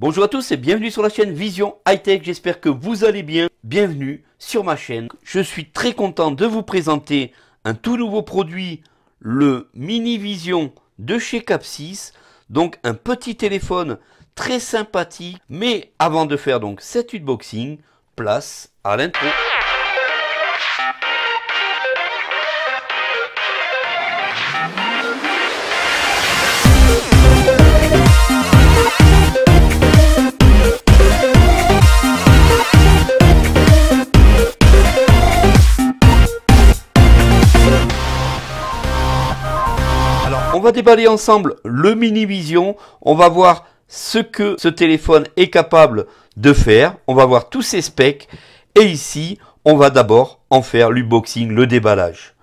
Bonjour à tous et bienvenue sur la chaîne Vision High Tech, j'espère que vous allez bien. Bienvenue sur ma chaîne. Je suis très content de vous présenter un tout nouveau produit, le Mini Vision de chez Capsis. Donc un petit téléphone très sympathique. Mais avant de faire donc cet unboxing, place à l'intro. On va déballer ensemble le Mini Vision. On va voir ce que ce téléphone est capable de faire. On va voir tous ses specs. Et ici, on va d'abord en faire l'unboxing, le déballage.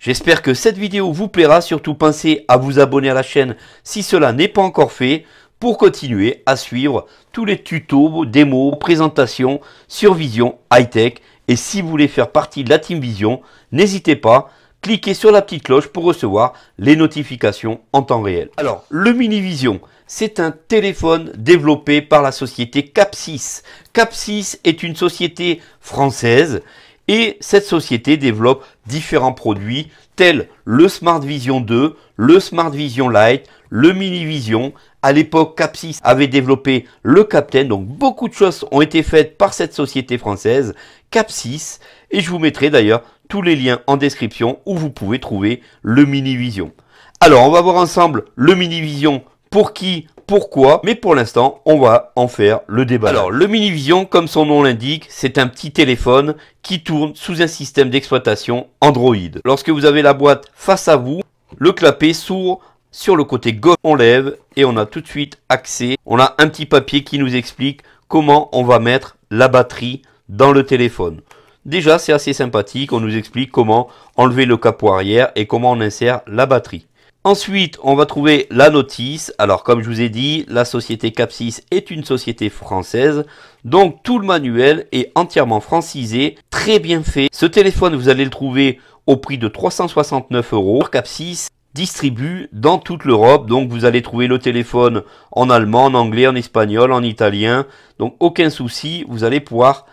J'espère que cette vidéo vous plaira. Surtout, pensez à vous abonner à la chaîne si cela n'est pas encore fait pour continuer à suivre tous les tutos, démos, présentations sur Vision High Tech. Et si vous voulez faire partie de la Team Vision, n'hésitez pas cliquez sur la petite cloche pour recevoir les notifications en temps réel. Alors, le Minivision, c'est un téléphone développé par la société CapSis. CapSis est une société française et cette société développe différents produits tels le Smart Vision 2, le Smart Vision Lite, le MiniVision. Vision. À l'époque, Capsys avait développé le Captain, donc beaucoup de choses ont été faites par cette société française. Capsys et je vous mettrai d'ailleurs tous les liens en description où vous pouvez trouver le mini vision. Alors, on va voir ensemble le mini vision pour qui, pourquoi, mais pour l'instant, on va en faire le débat. Alors, le Mini Vision, comme son nom l'indique, c'est un petit téléphone qui tourne sous un système d'exploitation Android. Lorsque vous avez la boîte face à vous, le clapet s'ouvre sur le côté gauche, on lève et on a tout de suite accès. On a un petit papier qui nous explique comment on va mettre la batterie dans le téléphone. Déjà, c'est assez sympathique, on nous explique comment enlever le capot arrière et comment on insère la batterie. Ensuite, on va trouver la notice. Alors, comme je vous ai dit, la société Capsis est une société française. Donc, tout le manuel est entièrement francisé, très bien fait. Ce téléphone, vous allez le trouver au prix de 369 euros. Capsis distribue dans toute l'Europe. Donc, vous allez trouver le téléphone en allemand, en anglais, en espagnol, en italien. Donc, aucun souci, vous allez pouvoir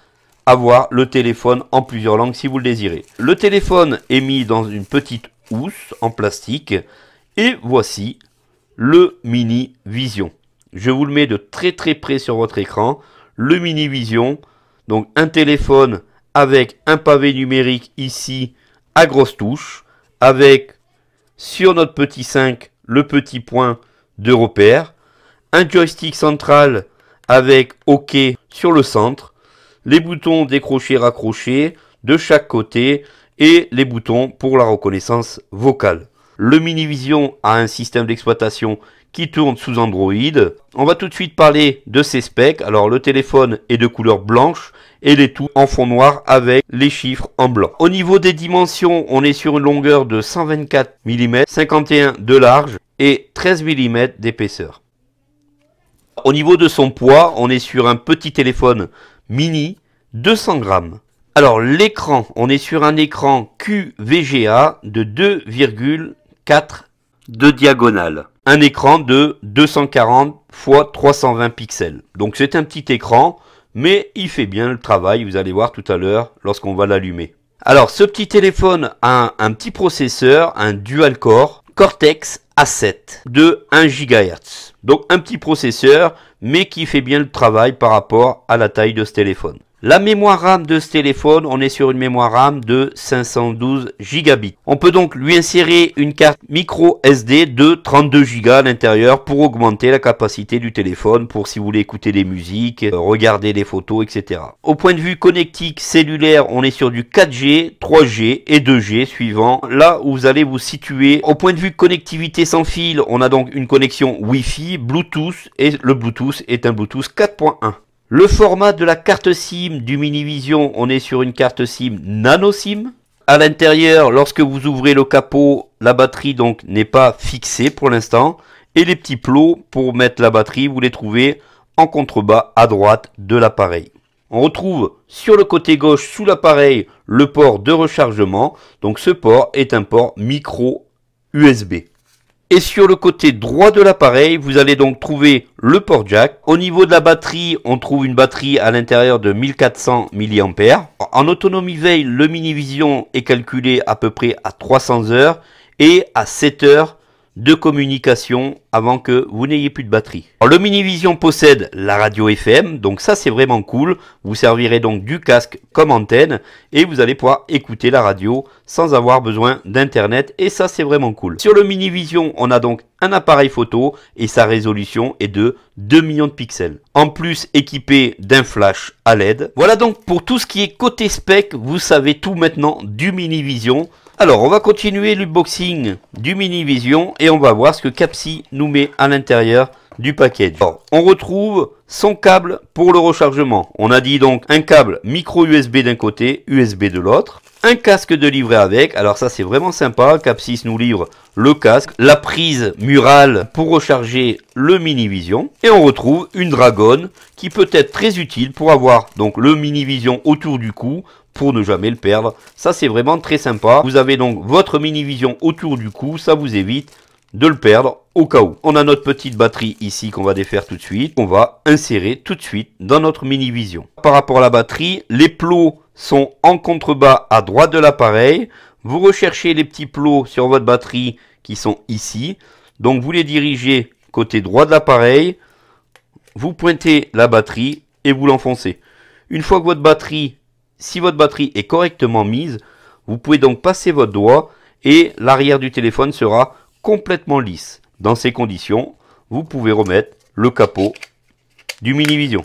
avoir le téléphone en plusieurs langues si vous le désirez. Le téléphone est mis dans une petite housse en plastique et voici le mini vision. Je vous le mets de très très près sur votre écran. Le mini vision, donc un téléphone avec un pavé numérique ici à grosse touche, avec sur notre petit 5 le petit point de repère, un joystick central avec OK sur le centre, les boutons décrochés raccrochés de chaque côté et les boutons pour la reconnaissance vocale. Le mini vision a un système d'exploitation qui tourne sous Android. On va tout de suite parler de ses specs. Alors le téléphone est de couleur blanche et les tout en fond noir avec les chiffres en blanc. Au niveau des dimensions, on est sur une longueur de 124 mm, 51 de large et 13 mm d'épaisseur. Au niveau de son poids, on est sur un petit téléphone mini 200 grammes. Alors l'écran, on est sur un écran QVGA de 2,4 de diagonale. Un écran de 240 x 320 pixels. Donc c'est un petit écran, mais il fait bien le travail, vous allez voir tout à l'heure lorsqu'on va l'allumer. Alors ce petit téléphone a un, un petit processeur, un dual-core Cortex a7 de 1 GHz. Donc un petit processeur, mais qui fait bien le travail par rapport à la taille de ce téléphone. La mémoire RAM de ce téléphone, on est sur une mémoire RAM de 512 gigabits. On peut donc lui insérer une carte micro SD de 32 Go à l'intérieur pour augmenter la capacité du téléphone pour si vous voulez écouter des musiques, euh, regarder des photos, etc. Au point de vue connectique cellulaire, on est sur du 4G, 3G et 2G suivant là où vous allez vous situer. Au point de vue connectivité sans fil, on a donc une connexion Wi-Fi, Bluetooth et le Bluetooth est un Bluetooth 4.1. Le format de la carte SIM du Minivision, on est sur une carte SIM nano SIM. À l'intérieur, lorsque vous ouvrez le capot, la batterie donc n'est pas fixée pour l'instant. Et les petits plots pour mettre la batterie, vous les trouvez en contrebas à droite de l'appareil. On retrouve sur le côté gauche sous l'appareil le port de rechargement. Donc ce port est un port micro USB. Et sur le côté droit de l'appareil, vous allez donc trouver le port jack. Au niveau de la batterie, on trouve une batterie à l'intérieur de 1400 mAh. En autonomie veille, le mini vision est calculé à peu près à 300 heures et à 7 heures de communication avant que vous n'ayez plus de batterie. Alors, le Minivision possède la radio FM, donc ça c'est vraiment cool. Vous servirez donc du casque comme antenne et vous allez pouvoir écouter la radio sans avoir besoin d'internet et ça c'est vraiment cool. Sur le Minivision, on a donc un appareil photo et sa résolution est de 2 millions de pixels. En plus équipé d'un flash à LED. Voilà donc pour tout ce qui est côté spec, vous savez tout maintenant du Minivision. Alors, on va continuer l'unboxing du Mini Vision et on va voir ce que Capsi nous met à l'intérieur du package. Alors, on retrouve son câble pour le rechargement. On a dit donc un câble micro USB d'un côté, USB de l'autre. Un casque de livret avec, alors ça c'est vraiment sympa, Capsis nous livre le casque, la prise murale pour recharger le Mini Vision. Et on retrouve une dragonne qui peut être très utile pour avoir donc le Mini Vision autour du cou pour ne jamais le perdre. Ça, c'est vraiment très sympa. Vous avez donc votre mini vision autour du cou, ça vous évite de le perdre au cas où. On a notre petite batterie ici qu'on va défaire tout de suite. On va insérer tout de suite dans notre mini vision. Par rapport à la batterie, les plots sont en contrebas à droite de l'appareil. Vous recherchez les petits plots sur votre batterie qui sont ici. Donc vous les dirigez côté droit de l'appareil. Vous pointez la batterie et vous l'enfoncez. Une fois que votre batterie si votre batterie est correctement mise, vous pouvez donc passer votre doigt et l'arrière du téléphone sera complètement lisse. Dans ces conditions, vous pouvez remettre le capot du mini-vision.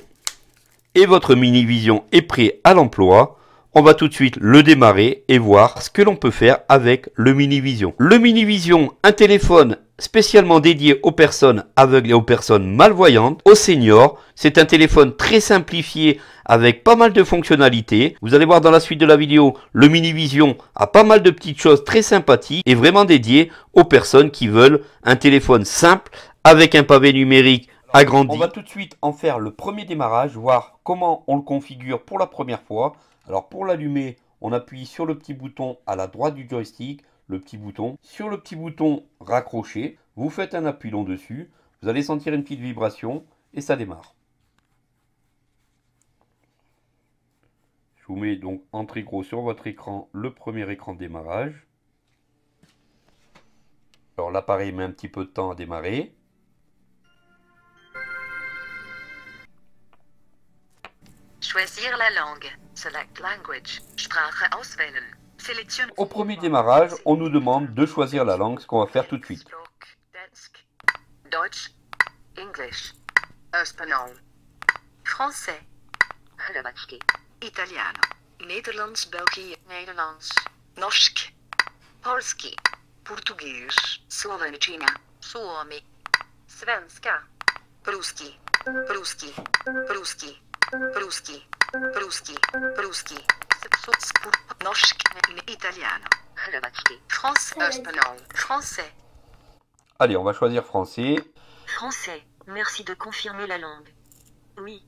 Et votre mini-vision est prêt à l'emploi. On va tout de suite le démarrer et voir ce que l'on peut faire avec le mini-vision. Le mini-vision, un téléphone spécialement dédié aux personnes aveugles et aux personnes malvoyantes, aux seniors. C'est un téléphone très simplifié avec pas mal de fonctionnalités. Vous allez voir dans la suite de la vidéo, le Mini Vision a pas mal de petites choses très sympathiques et vraiment dédié aux personnes qui veulent un téléphone simple avec un pavé numérique agrandi. On va tout de suite en faire le premier démarrage, voir comment on le configure pour la première fois. Alors pour l'allumer, on appuie sur le petit bouton à la droite du joystick le petit bouton. Sur le petit bouton raccroché, vous faites un appui long dessus, vous allez sentir une petite vibration et ça démarre. Je vous mets donc en très gros sur votre écran le premier écran de démarrage. Alors l'appareil met un petit peu de temps à démarrer. Choisir la langue. Select language. Sprache auswählen. Sélectionne... Au premier démarrage, on nous demande de choisir la langue, ce qu'on va faire tout de suite. Deutsch, English, Espagnol, Français, Allemagne, Italiano, Nederlands, België, Nederlands, Norsk, Polski, Portugies, Slovenčina, Suomi, Svenska, Ruski, Pruski, Pruski, Pruski, Ruski, Ruski, pruski. Allez, on va choisir français. Français. Merci de confirmer la langue. Oui.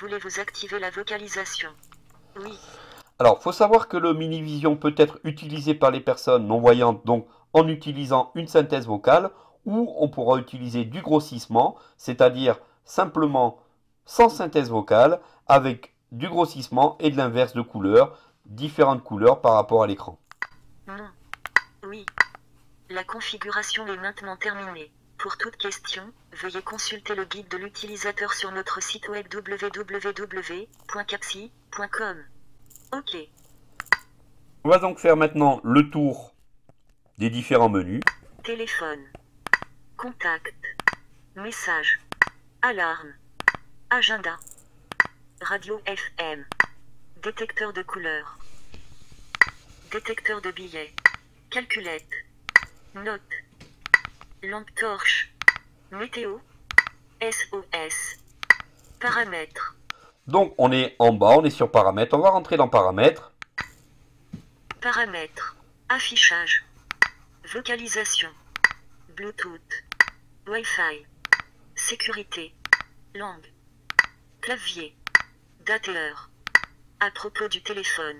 Voulez-vous activer la vocalisation Oui. Alors, faut savoir que le mini-vision peut être utilisé par les personnes non-voyantes, donc en utilisant une synthèse vocale, ou on pourra utiliser du grossissement, c'est-à-dire simplement sans synthèse vocale, avec du grossissement et de l'inverse de couleur, différentes couleurs par rapport à l'écran. Non. Ah, oui. La configuration est maintenant terminée. Pour toute question, veuillez consulter le guide de l'utilisateur sur notre site web www.capsi.com. Ok. On va donc faire maintenant le tour des différents menus. Téléphone. Contact. Message. Alarme. Agenda. Radio FM. Détecteur de couleurs. Détecteur de billets. Calculette. Note. Lampe torche. Météo. SOS. Paramètres. Donc on est en bas, on est sur paramètres. On va rentrer dans paramètres. Paramètres. Affichage. Vocalisation. Bluetooth. Wi-Fi. Sécurité. Langue. Clavier. Date À propos du téléphone.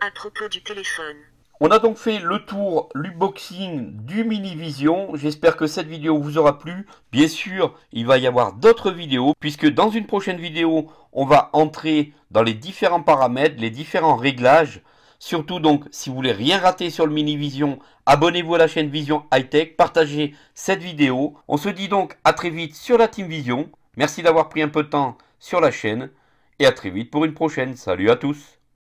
À propos du téléphone. On a donc fait le tour, l'uboxing du Mini Vision. J'espère que cette vidéo vous aura plu. Bien sûr, il va y avoir d'autres vidéos, puisque dans une prochaine vidéo, on va entrer dans les différents paramètres, les différents réglages. Surtout donc, si vous voulez rien rater sur le Mini Vision, abonnez-vous à la chaîne Vision High Tech, partagez cette vidéo. On se dit donc à très vite sur la Team Vision. Merci d'avoir pris un peu de temps sur la chaîne et à très vite pour une prochaine. Salut à tous